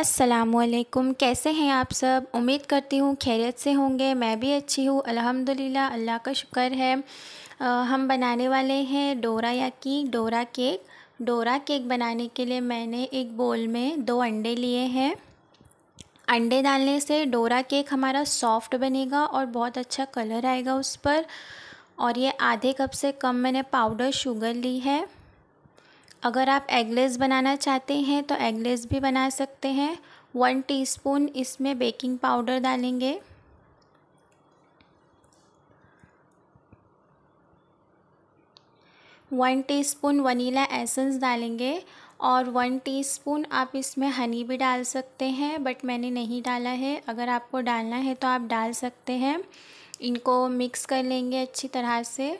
असलकुम कैसे हैं आप सब उम्मीद करती हूँ खैरियत से होंगे मैं भी अच्छी हूँ अल्हम्दुलिल्लाह अल्लाह का शुक्र है आ, हम बनाने वाले हैं डोरा या की डोरा केक डोरा केक बनाने के लिए मैंने एक बोल में दो अंडे लिए हैं अंडे डालने से डोरा केक हमारा सॉफ्ट बनेगा और बहुत अच्छा कलर आएगा उस पर और ये आधे कप से कम मैंने पाउडर शुगर ली है अगर आप एगलेस बनाना चाहते हैं तो एगलेस भी बना सकते हैं वन टीस्पून इसमें बेकिंग पाउडर डालेंगे वन टीस्पून वनीला एसेंस डालेंगे और वन टीस्पून आप इसमें हनी भी डाल सकते हैं बट मैंने नहीं डाला है अगर आपको डालना है तो आप डाल सकते हैं इनको मिक्स कर लेंगे अच्छी तरह से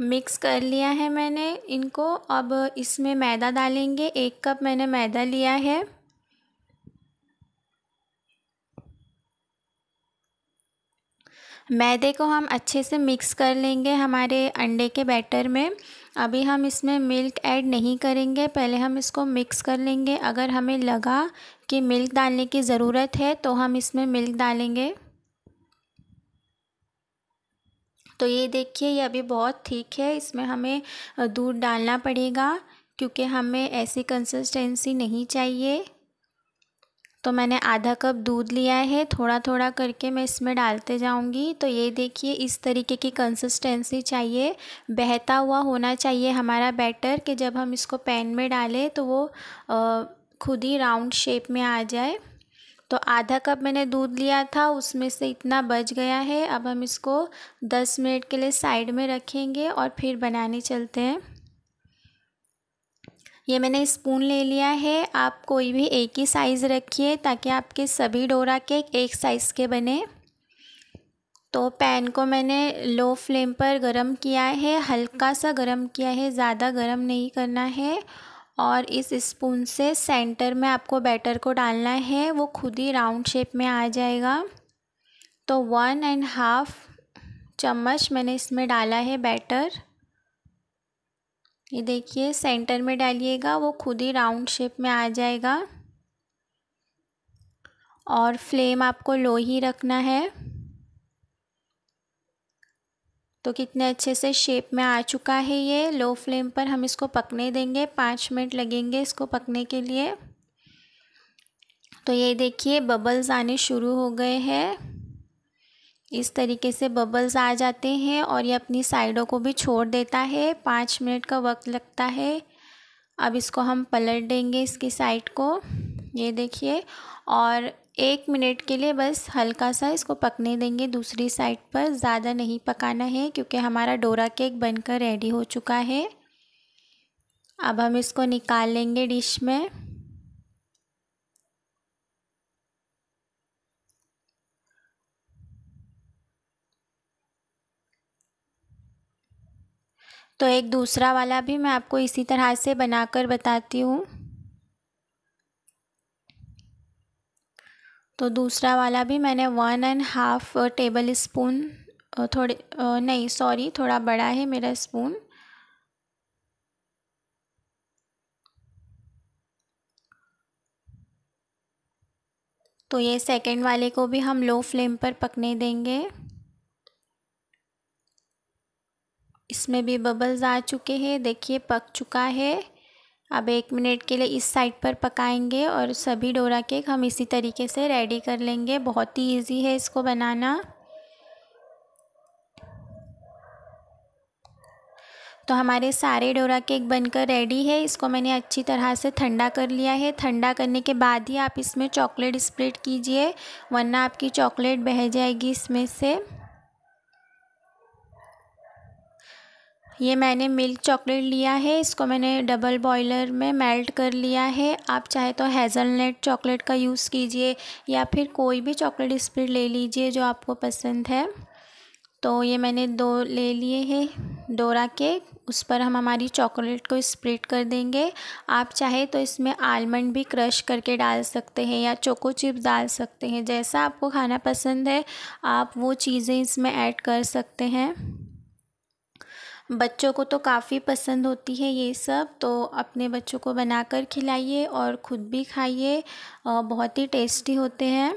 मिक्स कर लिया है मैंने इनको अब इसमें मैदा डालेंगे एक कप मैंने मैदा लिया है मैदे को हम अच्छे से मिक्स कर लेंगे हमारे अंडे के बैटर में अभी हम इसमें मिल्क ऐड नहीं करेंगे पहले हम इसको मिक्स कर लेंगे अगर हमें लगा कि मिल्क डालने की ज़रूरत है तो हम इसमें मिल्क डालेंगे तो ये देखिए ये अभी बहुत ठीक है इसमें हमें दूध डालना पड़ेगा क्योंकि हमें ऐसी कंसिस्टेंसी नहीं चाहिए तो मैंने आधा कप दूध लिया है थोड़ा थोड़ा करके मैं इसमें डालते जाऊंगी तो ये देखिए इस तरीके की कंसिस्टेंसी चाहिए बहता हुआ होना चाहिए हमारा बैटर कि जब हम इसको पैन में डालें तो वो खुद ही राउंड शेप में आ जाए तो आधा कप मैंने दूध लिया था उसमें से इतना बच गया है अब हम इसको 10 मिनट के लिए साइड में रखेंगे और फिर बनाने चलते हैं ये मैंने स्पून ले लिया है आप कोई भी एक ही साइज़ रखिए ताकि आपके सभी डोरा केक एक साइज़ के बने तो पैन को मैंने लो फ्लेम पर गरम किया है हल्का सा गरम किया है ज़्यादा गरम नहीं करना है और इस स्पून से सेंटर में आपको बैटर को डालना है वो खुद ही राउंड शेप में आ जाएगा तो वन एंड हाफ चम्मच मैंने इसमें डाला है बैटर ये देखिए सेंटर में डालिएगा वो खुद ही राउंड शेप में आ जाएगा और फ्लेम आपको लो ही रखना है तो कितने अच्छे से शेप में आ चुका है ये लो फ्लेम पर हम इसको पकने देंगे पाँच मिनट लगेंगे इसको पकने के लिए तो ये देखिए बबल्स आने शुरू हो गए हैं इस तरीके से बबल्स आ जाते हैं और ये अपनी साइडों को भी छोड़ देता है पाँच मिनट का वक्त लगता है अब इसको हम पलट देंगे इसकी साइड को ये देखिए और एक मिनट के लिए बस हल्का सा इसको पकने देंगे दूसरी साइड पर ज़्यादा नहीं पकाना है क्योंकि हमारा डोरा केक बनकर रेडी हो चुका है अब हम इसको निकाल लेंगे डिश में तो एक दूसरा वाला भी मैं आपको इसी तरह से बनाकर बताती हूँ तो दूसरा वाला भी मैंने one and half tablespoon थोड़े uh, नहीं सॉरी थोड़ा बड़ा है मेरा स्पून तो ये सेकंड वाले को भी हम लो फ्लेम पर पकने देंगे इसमें भी बबल्स आ चुके हैं देखिए पक चुका है अब एक मिनट के लिए इस साइड पर पकाएंगे और सभी डोरा केक हम इसी तरीके से रेडी कर लेंगे बहुत ही इजी है इसको बनाना तो हमारे सारे डोरा केक बनकर रेडी है इसको मैंने अच्छी तरह से ठंडा कर लिया है ठंडा करने के बाद ही आप इसमें चॉकलेट स्प्रेड कीजिए वरना आपकी चॉकलेट बह जाएगी इसमें से ये मैंने मिल्क चॉकलेट लिया है इसको मैंने डबल बॉयलर में मेल्ट कर लिया है आप चाहे तो हेज़लनट चॉकलेट का यूज़ कीजिए या फिर कोई भी चॉकलेट स्प्रेड ले लीजिए जो आपको पसंद है तो ये मैंने दो ले लिए हैं डोरा के उस पर हम हमारी चॉकलेट को स्प्रेड कर देंगे आप चाहे तो इसमें आलमंड भी क्रश करके डाल सकते हैं या चोको चिप्स डाल सकते हैं जैसा आपको खाना पसंद है आप वो चीज़ें इसमें ऐड कर सकते हैं बच्चों को तो काफ़ी पसंद होती है ये सब तो अपने बच्चों को बनाकर खिलाइए और ख़ुद भी खाइए बहुत ही टेस्टी होते हैं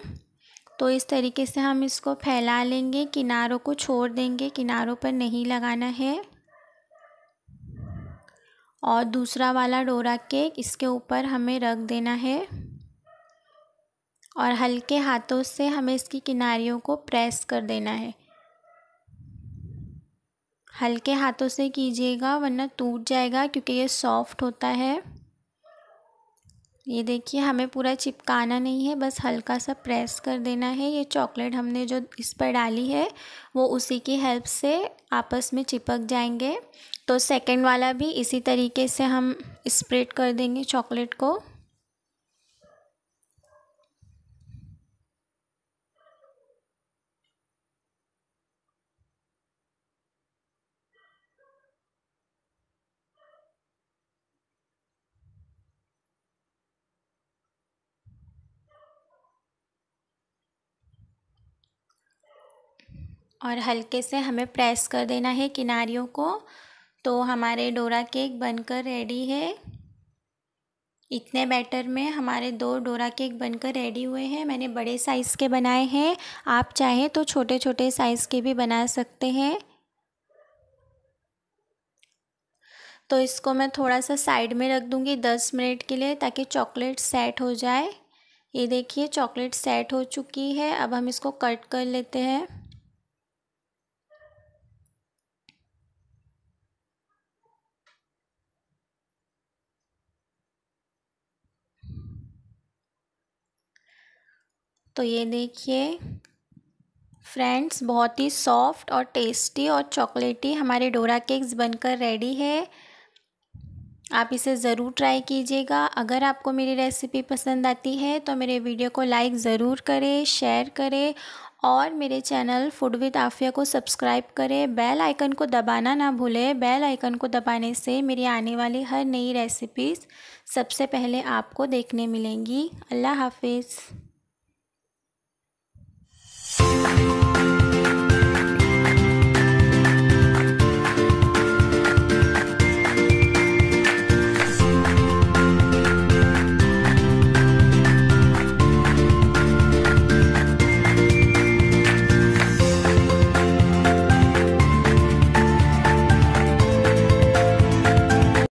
तो इस तरीके से हम इसको फैला लेंगे किनारों को छोड़ देंगे किनारों पर नहीं लगाना है और दूसरा वाला डोरा केक इसके ऊपर हमें रख देना है और हल्के हाथों से हमें इसकी किनारियों को प्रेस कर देना है हल्के हाथों से कीजिएगा वरना टूट जाएगा क्योंकि ये सॉफ्ट होता है ये देखिए हमें पूरा चिपकाना नहीं है बस हल्का सा प्रेस कर देना है ये चॉकलेट हमने जो इस पर डाली है वो उसी की हेल्प से आपस में चिपक जाएंगे तो सेकंड वाला भी इसी तरीके से हम स्प्रेड कर देंगे चॉकलेट को और हल्के से हमें प्रेस कर देना है किनारियों को तो हमारे डोरा केक बनकर रेडी है इतने बैटर में हमारे दो डोरा केक बनकर रेडी हुए हैं मैंने बड़े साइज़ के बनाए हैं आप चाहें तो छोटे छोटे साइज़ के भी बना सकते हैं तो इसको मैं थोड़ा सा साइड में रख दूँगी दस मिनट के लिए ताकि चॉकलेट सेट हो जाए ये देखिए चॉकलेट सेट हो चुकी है अब हम इसको कट कर लेते हैं तो ये देखिए फ्रेंड्स बहुत ही सॉफ्ट और टेस्टी और चॉकलेटी हमारे डोरा केक्स बनकर रेडी है आप इसे ज़रूर ट्राई कीजिएगा अगर आपको मेरी रेसिपी पसंद आती है तो मेरे वीडियो को लाइक ज़रूर करें शेयर करें और मेरे चैनल फूड विद आफिया को सब्सक्राइब करें बेल आइकन को दबाना ना भूलें बेल आइकन को दबाने से मेरी आने वाली हर नई रेसिपीज़ सबसे पहले आपको देखने मिलेंगी अल्लाह हाफिज़ Bye.